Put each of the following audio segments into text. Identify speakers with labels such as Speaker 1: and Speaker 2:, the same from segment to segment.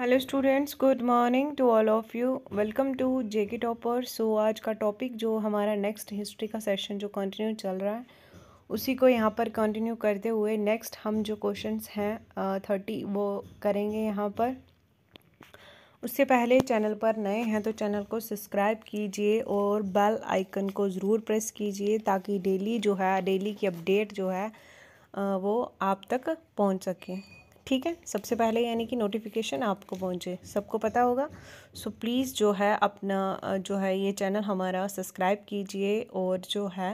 Speaker 1: Hello students good morning to all of you welcome to J K topper so आज का topic जो हमारा next history का session जो कंटिन्यू चल रहा है उसी को यहाँ पर कंटिन्यू करते हुए नेक्स्ट हम जो क्वेश्चंस हैं थर्टी वो करेंगे यहाँ पर उससे पहले चैनल पर नए हैं तो चैनल को सब्सक्राइब कीजिए और बेल आइकन को ज़रूर प्रेस कीजिए ताकि डेली जो है डेली की अपडेट जो है वो आप तक पहुँच सकें ठीक है सबसे पहले यानी कि नोटिफिकेशन आपको पहुंचे सबको पता होगा सो प्लीज़ जो है अपना जो है ये चैनल हमारा सब्सक्राइब कीजिए और जो है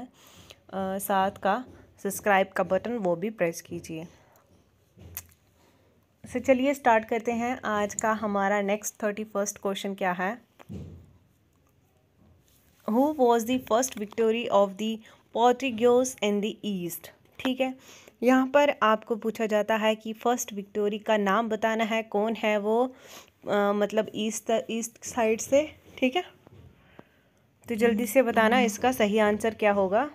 Speaker 1: आ, साथ का सब्सक्राइब का बटन वो भी प्रेस कीजिए सो चलिए स्टार्ट करते हैं आज का हमारा नेक्स्ट थर्टी फर्स्ट क्वेश्चन क्या है who was the first victory of the Portuguese in the east ठीक है यहाँ पर आपको पूछा जाता है कि फ़र्स्ट विक्टोरी का नाम बताना है कौन है वो आ, मतलब ईस्ट ईस्ट साइड से ठीक है तो जल्दी से बताना इसका सही आंसर क्या होगा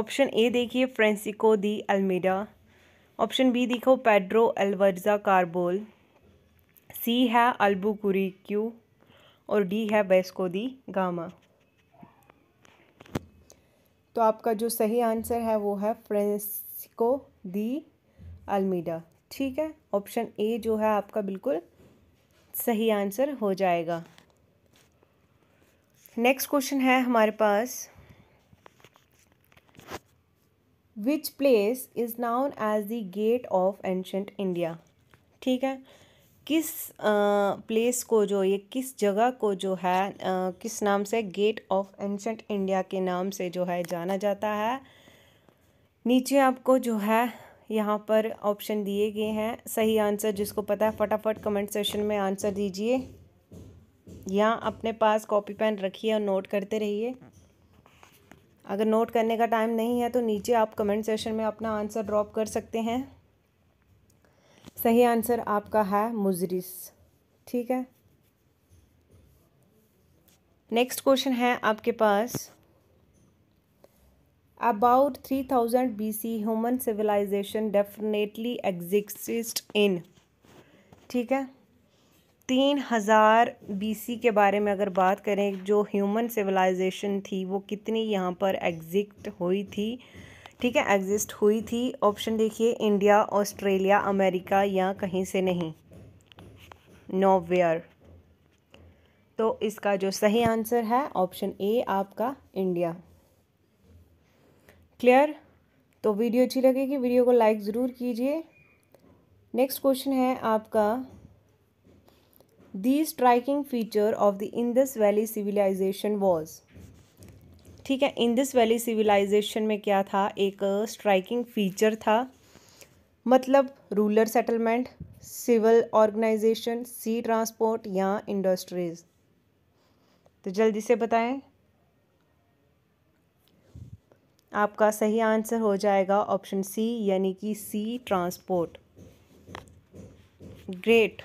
Speaker 1: ऑप्शन ए देखिए Francisco de Almeida option B देखो पेड्रो अलवर्जा कार्बोल सी है अल्बुकुरी क्यू और डी है बेस्को दी गामा तो आपका जो सही आंसर है वो है फ्रेंसिको दी अल्मीडा ठीक है ऑप्शन ए जो है आपका बिल्कुल सही आंसर हो जाएगा नेक्स्ट क्वेश्चन है हमारे पास which place is known as the gate of ancient India ठीक है किस प्लेस को जो ये किस जगह को जो है किस नाम से गेट ऑफ एंशंट इंडिया के नाम से जो है जाना जाता है नीचे आपको जो है यहाँ पर ऑप्शन दिए गए हैं सही आंसर जिसको पता है फटाफट कमेंट सेशन में आंसर दीजिए या अपने पास कॉपी पेन रखिए और नोट करते रहिए अगर नोट करने का टाइम नहीं है तो नीचे आप कमेंट सेशन में अपना आंसर ड्रॉप कर सकते हैं सही आंसर आपका है मुजरिस ठीक है नेक्स्ट क्वेश्चन है आपके पास about three thousand B C human civilisation definitely exist in ठीक है तीन हज़ार बी सी के बारे में अगर बात करें जो ह्यूमन सिविलाइजेशन थी वो कितनी यहाँ पर एग्जिक्ट हुई थी ठीक है एग्जिस्ट हुई थी ऑप्शन देखिए इंडिया ऑस्ट्रेलिया अमेरिका या कहीं से नहीं नो वेयर तो इसका जो सही आंसर है ऑप्शन ए आपका इंडिया क्लियर तो वीडियो अच्छी लगेगी वीडियो को लाइक ज़रूर कीजिए नेक्स्ट क्वेश्चन है आपका the striking feature of the Indus valley civilisation was ठीक है इंदस वैली सिविलाइजेशन में क्या था एक स्ट्राइकिंग uh, फीचर था मतलब rural settlement civil organisation sea transport या इंडस्ट्रीज तो जल्दी से बताएं आपका सही आंसर हो जाएगा ऑप्शन सी यानी कि sea transport great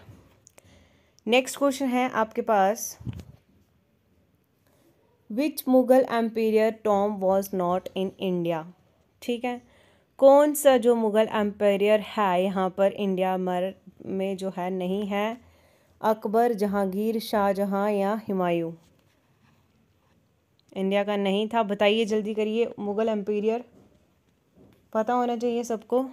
Speaker 1: next question है आपके पास which Mughal emperor tomb was not in India ठीक है कौन सा जो मुग़ल एम्पेरियर है यहाँ पर इंडिया मर में जो है नहीं है अकबर जहांगीर शाहजहाँ या हिमायूं इंडिया का नहीं था बताइए जल्दी करिए मुग़ल एम्पेरियर पता होना चाहिए सबको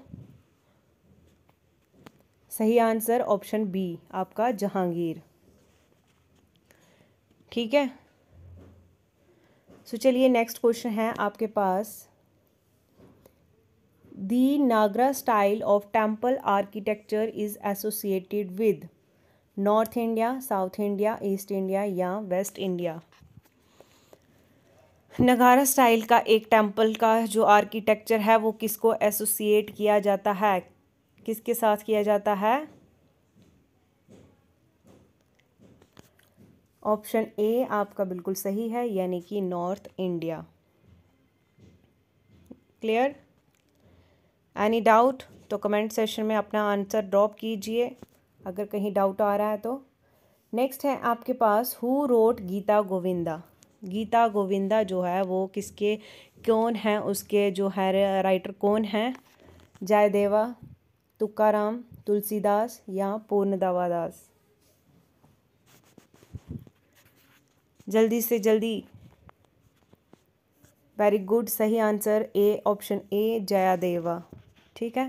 Speaker 1: सही आंसर ऑप्शन बी आपका जहांगीर ठीक है सो so, चलिए नेक्स्ट क्वेश्चन है आपके पास the Nagara style of temple architecture is associated with north India south India east India या वेस्ट इंडिया नगारा स्टाइल का एक टेम्पल का जो आर्किटेक्चर है वो किसको एसोसिएट किया जाता है किसके साथ किया जाता है ऑप्शन ए आपका बिल्कुल सही है यानी कि north India clear any doubt तो कमेंट सेशन में अपना आंसर ड्रॉप कीजिए अगर कहीं डाउट आ रहा है तो नेक्स्ट है आपके पास हु रोट गीता गोविंदा गीता गोविंदा जो है वो किसके कौन है उसके जो है राइटर कौन है जयदेवा तुकाराम तुलसीदास या पूर्ण दवादास जल्दी से जल्दी वेरी गुड सही answer A option A Jayadeva ठीक है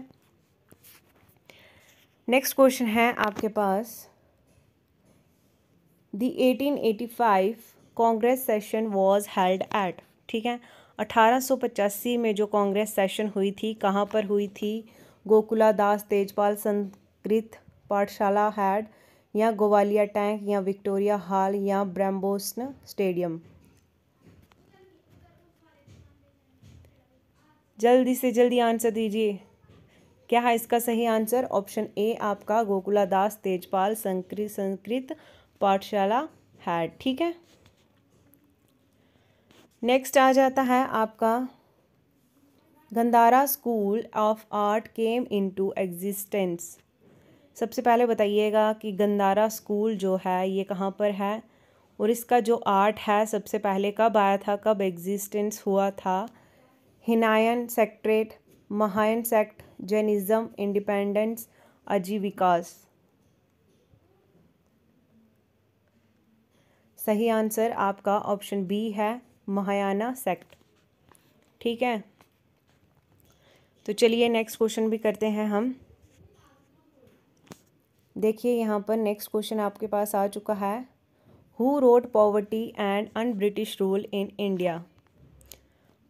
Speaker 1: नेक्स्ट क्वेश्चन है आपके पास the 1885 Congress session was held at ठीक है 1885 में जो कांग्रेस सेशन हुई थी कहाँ पर हुई थी गोकुला दास तेजपाल संस्कृत पाठशाला हैड या गोवालिया टैंक या विक्टोरिया हॉल या ब्रैम्बोस्न स्टेडियम जल्दी से जल्दी आंसर दीजिए क्या है इसका सही आंसर ऑप्शन ए आपका गोकुला दास तेजपाल संस्कृत संस्कृत पाठशाला है ठीक है नेक्स्ट आ जाता है आपका Gandhara school of art came into existence सबसे पहले बताइएगा कि गंदारा स्कूल जो है ये कहाँ पर है और इसका जो आर्ट है सबसे पहले कब आया था कब एग्जिस्टेंस हुआ था हिनायन सेक्ट्रेट महायन सेक्ट जैनिज़म इंडिपेंडेंस विकास सही आंसर आपका ऑप्शन बी है महायाना सेक्ट ठीक है तो चलिए नेक्स्ट क्वेश्चन भी करते हैं हम देखिए यहाँ पर नेक्स्ट क्वेश्चन आपके पास आ चुका है who wrote poverty and un British rule in India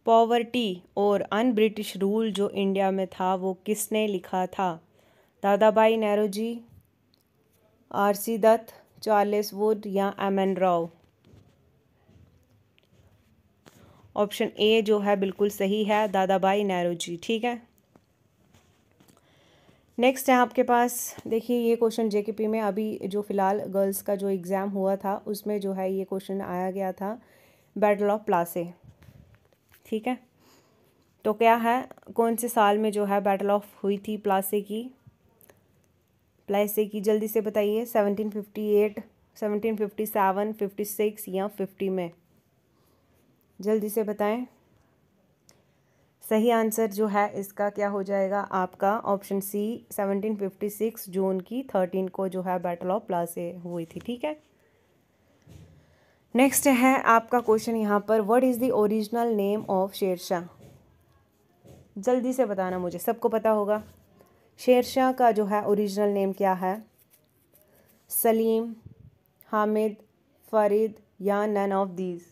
Speaker 1: poverty और अन ब्रिटिश रूल जो इंडिया में था वो किसने लिखा था Dadabhai Naoroji R C Dutt Charles Wood या M N Rao option A जो है बिल्कुल सही है दादा भाई नेहरू जी ठीक है नेक्स्ट है आपके पास देखिए ये क्वेश्चन जेकेपी में अभी जो फ़िलहाल गर्ल्स का जो एग्ज़ाम हुआ था उसमें जो है ये क्वेश्चन आया गया था बैटल ऑफ प्लासे ठीक है तो क्या है कौन से साल में जो है बैटल ऑफ हुई थी प्लासे की प्लासे की जल्दी से बताइए seventeen fifty eight seventeen fifty seven fifty six या फिफ्टी में जल्दी से बताएं सही आंसर जो है इसका क्या हो जाएगा आपका ऑप्शन सी 1756 जून की थर्टीन को जो है बैटल ऑफ प्लासे हुई थी ठीक है नेक्स्ट है आपका क्वेश्चन यहाँ पर what is the original name of Shershah जल्दी से बताना मुझे सबको पता होगा शेरशाह का जो है ओरिजिनल नेम क्या है सलीम हामिद फरीद या नन ऑफ दीज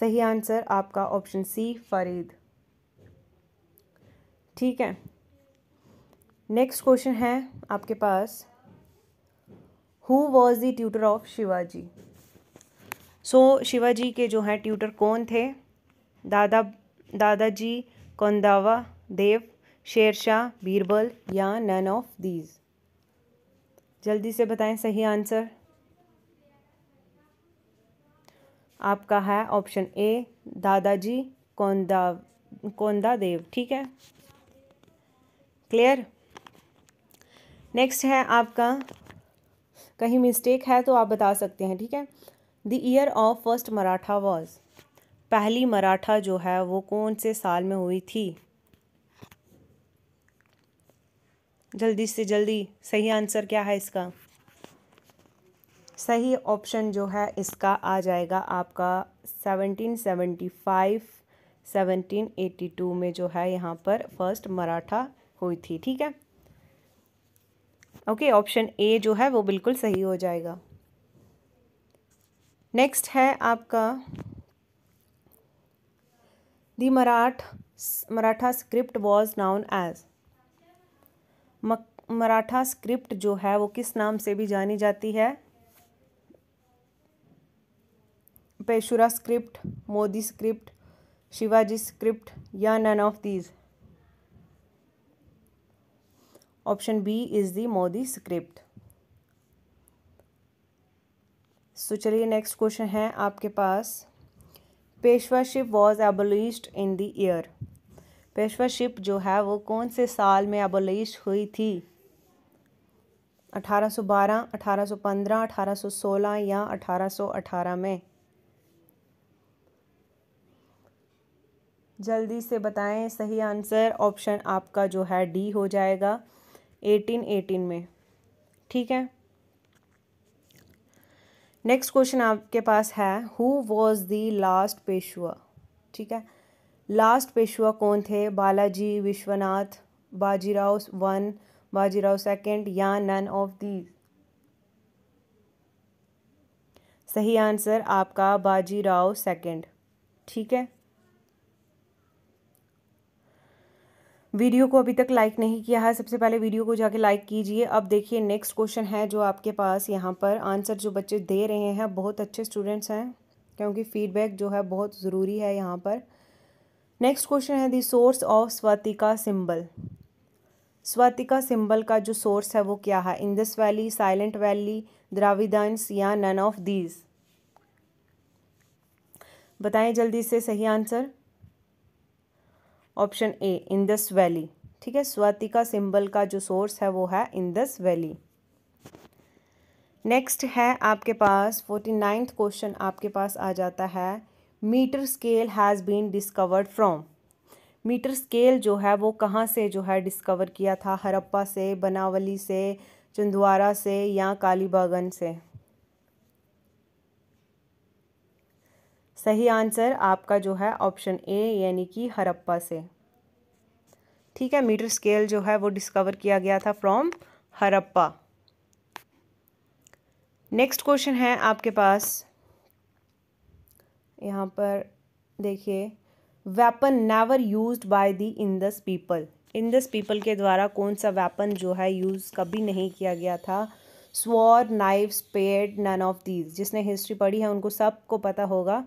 Speaker 1: सही आंसर आपका ऑप्शन सी फरीद ठीक है नेक्स्ट क्वेश्चन है आपके पास who was the tutor of Shivaji so Shivaji के जो हैं ट्यूटर कौन थे दादा दादाजी कौंदावा देव शेरशाह बीरबल या नन ऑफ दीज जल्दी से बताएं सही आंसर आपका है ऑप्शन ए दादाजी कौंदा कौंदा देव ठीक है क्लियर नेक्स्ट है आपका कहीं मिस्टेक है तो आप बता सकते हैं ठीक है the year of first Maratha was पहली मराठा जो है वो कौन से साल में हुई थी जल्दी से जल्दी सही आंसर क्या है इसका सही ऑप्शन जो है इसका आ जाएगा आपका 1775 1782 में जो है यहाँ पर फर्स्ट मराठा हुई थी ठीक है ओके ऑप्शन ए जो है वो बिल्कुल सही हो जाएगा नेक्स्ट है आपका the Maratha Maratha script was known as Maratha script जो है वो किस नाम से भी जानी जाती है पेशुरा script Modi script Shivaji script या none of these option B is the Modi script so चलिए नेक्स्ट क्वेश्चन है आपके पास Peshwaship was abolished in the year Peshwaship जो है वो कौन से साल में एबोलिश हुई थी 1812, 1815, 1816 या 1818 में जल्दी से बताएं सही आंसर ऑप्शन आपका जो है डी हो जाएगा एटीन एटीन में ठीक है नेक्स्ट क्वेश्चन आपके पास है who was the last Peshwa ठीक है लास्ट पेशवा कौन थे बालाजी विश्वनाथ बाजीराव वन बाजीराव सेकंड या नन ऑफ दी सही आंसर आपका बाजीराव सेकंड ठीक है वीडियो को अभी तक लाइक नहीं किया है सबसे पहले वीडियो को जाके लाइक कीजिए अब देखिए नेक्स्ट क्वेश्चन है जो आपके पास यहाँ पर आंसर जो बच्चे दे रहे हैं बहुत अच्छे स्टूडेंट्स हैं क्योंकि फीडबैक जो है बहुत ज़रूरी है यहाँ पर नेक्स्ट क्वेश्चन है the source of swastika symbol swastika symbol का जो सोर्स है वो क्या है Indus Valley Silent Valley Dravidians या नन ऑफ दीज बताएं जल्दी से सही answer option A Indus Valley ठीक है स्वाति का सिंबल का जो सोर्स है वो है इंदस वैली नेक्स्ट है आपके पास फोर्टी नाइन्थ क्वेश्चन आपके पास आ जाता है metre scale has been discovered from metre scale जो है वो कहाँ से जो है डिस्कवर किया था हरप्पा से बनावली से चंदवारा से या कालीबागन से सही आंसर आपका जो है ऑप्शन ए यानी कि हरप्पा से ठीक है मीटर स्केल जो है वो डिस्कवर किया गया था फ्रॉम हरप्पा नेक्स्ट क्वेश्चन है आपके पास यहाँ पर देखिए weapon never used by the Indus people Indus people के द्वारा कौन सा वेपन जो है यूज़ कभी नहीं किया गया था sword knife spade none of these जिसने हिस्ट्री पढ़ी है उनको सबको पता होगा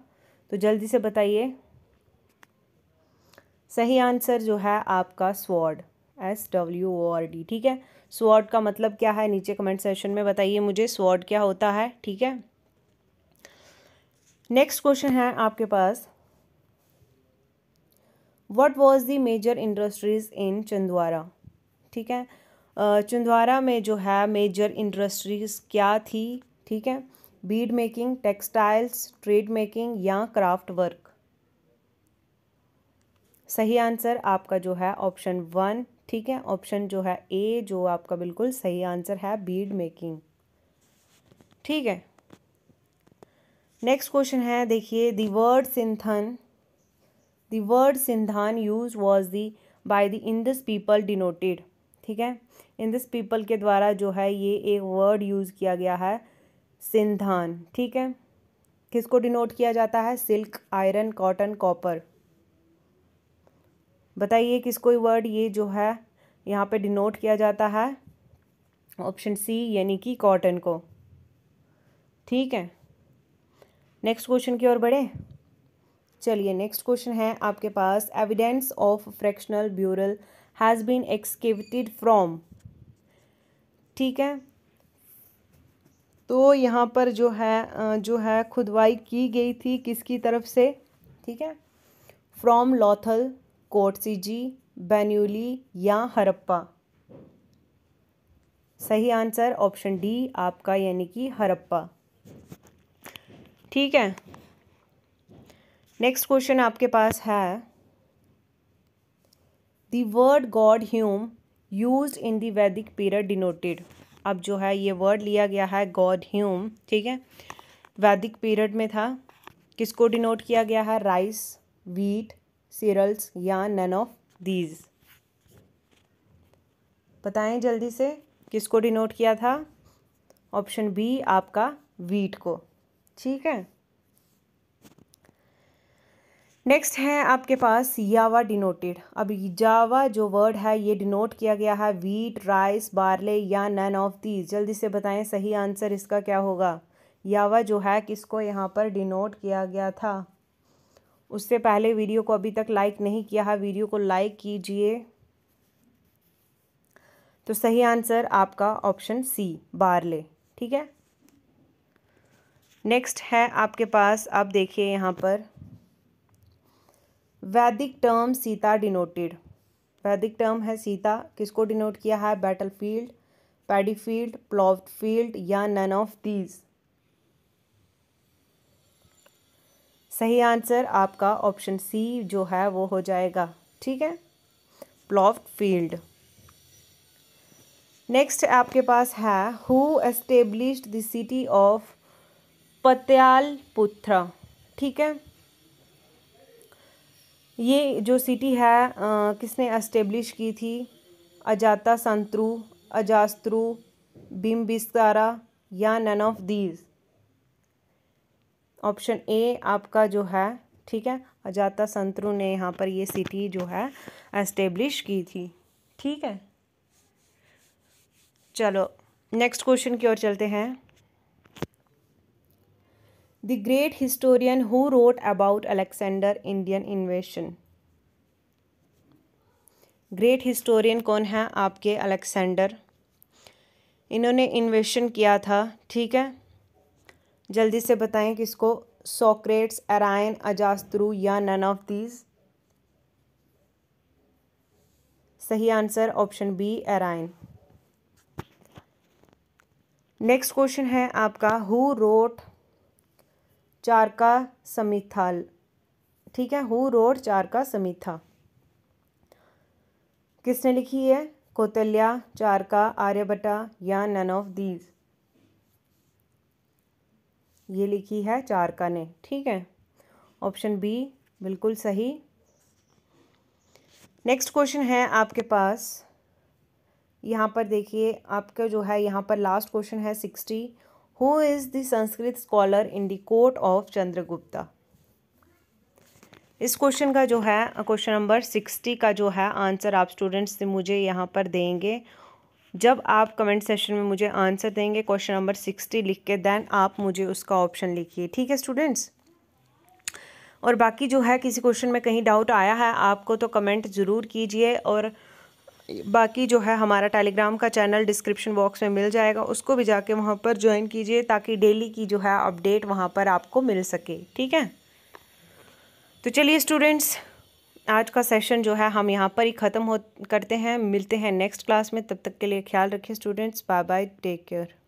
Speaker 1: तो जल्दी से बताइए सही आंसर जो है आपका sword S W O R D ठीक है स्वॉर्ड का मतलब क्या है नीचे कमेंट सेशन में बताइए मुझे स्वॉर्ड क्या होता है ठीक है नेक्स्ट क्वेश्चन है आपके पास what was the major industries in Chandwara ठीक है चंदवारा में जो है मेजर इंडस्ट्रीज़ क्या थी ठीक है bead making textiles trade making या क्राफ्ट वर्क सही आंसर आपका जो है ऑप्शन वन ठीक है ऑप्शन जो है ए जो आपका बिल्कुल सही आंसर है बीड मेकिंग ठीक है नेक्स्ट क्वेश्चन है देखिए third word Sindhan third word Sindhan use was the by the Indus people denoted ठीक है इंदस पीपल के द्वारा जो है ये एक वर्ड यूज़ किया गया है सिंधान ठीक है किसको डिनोट किया जाता है सिल्क आयरन कॉटन कॉपर बताइए किसको वर्ड ये जो है यहाँ पे डिनोट किया जाता है ऑप्शन सी यानी कि कॉटन को ठीक है नेक्स्ट क्वेश्चन की ओर बढ़े चलिए नेक्स्ट क्वेश्चन है आपके पास evidence of fractional burial has been excavated from ठीक है तो यहाँ पर जो है जो है खुदवाई की गई थी किसकी तरफ से ठीक है फ्रॉम लॉथल कोटसीजी बैन्यूली या हरप्पा सही आंसर ऑप्शन डी आपका यानी कि हरप्पा ठीक है नेक्स्ट क्वेश्चन आपके पास है दर्ड गॉड ह्यूम use in Vedic period denoted अब जो है ये वर्ड लिया गया है गॉड ह्यूम ठीक है वैदिक पीरियड में था किसको डिनोट किया गया है राइस वीट सीरल्स या नन ऑफ दीज बताएं जल्दी से किसको डिनोट किया था ऑप्शन बी आपका वीट को ठीक है नेक्स्ट है आपके पास यावा डिनोटेड अब जावा जो वर्ड है ये डिनोट किया गया है वीट राइस बार्ले या नन ऑफ दीज जल्दी से बताएं सही आंसर इसका क्या होगा यावा जो है किसको यहाँ पर डिनोट किया गया था उससे पहले वीडियो को अभी तक लाइक नहीं किया है वीडियो को लाइक कीजिए तो सही आंसर आपका ऑप्शन सी बार्ले ठीक है नेक्स्ट है आपके पास आप देखिए यहाँ पर Vedic term Sita denoted Vedic term है सीता किसको डिनोट किया है battle field paddy field ploughed field या नन ऑफ दीज सही आंसर आपका ऑप्शन सी जो है वो हो जाएगा ठीक है प्लॉफ्ट फील्ड नेक्स्ट आपके पास है who established the city of Pataliputra ठीक है ये जो सिटी है आ, किसने इस्टेब्लिश की थी अजाता संतरु अजास्त्रु बिम्बिस्तारा या none of these option A आपका जो है ठीक है अजाता संतरु ने यहाँ पर ये सिटी जो है एस्टेब्लिश की थी ठीक है चलो नेक्स्ट क्वेश्चन की ओर चलते हैं the great historian who wrote about Alexander Indian invasion. Great historian कौन है आपके अलेक्सेंडर इन्होंने इन्वेशन किया था ठीक है जल्दी से बताएं कि इसको सोक्रेट्स अरायन अजास्त्रु या नन ऑफ दीज सही answer option B Arrian next question है आपका हु रोट चारका समिथाल ठीक है हु रोड चारका समिथा किसने लिखी है कोतल्या चारका आर्यभटा या नन ऑफ दीज ये लिखी है चारका ने ठीक है ऑप्शन बी बिल्कुल सही नेक्स्ट क्वेश्चन है आपके पास यहाँ पर देखिए आपका जो है यहाँ पर लास्ट क्वेश्चन है sixty who is the Sanskrit scholar in the court of Chandragupta इस क्वेश्चन का जो है क्वेश्चन नंबर सिक्सटी का जो है आंसर आप स्टूडेंट्स से मुझे यहाँ पर देंगे जब आप कमेंट सेशन में मुझे आंसर देंगे क्वेश्चन नंबर सिक्सटी लिख के देन आप मुझे उसका ऑप्शन लिखिए ठीक है स्टूडेंट्स और बाकी जो है किसी क्वेश्चन में कहीं डाउट आया है आपको तो कमेंट ज़रूर कीजिए और बाकी जो है हमारा टेलीग्राम का चैनल डिस्क्रिप्शन बॉक्स में मिल जाएगा उसको भी जाके वहाँ पर ज्वाइन कीजिए ताकि डेली की जो है अपडेट वहाँ पर आपको मिल सके ठीक है तो चलिए स्टूडेंट्स आज का सेशन जो है हम यहाँ पर ही ख़त्म हो करते हैं मिलते हैं नेक्स्ट क्लास में तब तक के लिए ख्याल रखिए students bye bye take care